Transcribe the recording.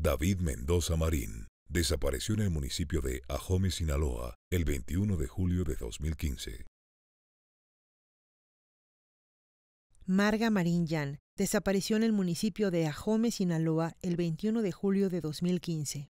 David Mendoza Marín desapareció en el municipio de Ajome, Sinaloa, el 21 de julio de 2015. Marga Marín Yan desapareció en el municipio de Ajome, Sinaloa, el 21 de julio de 2015.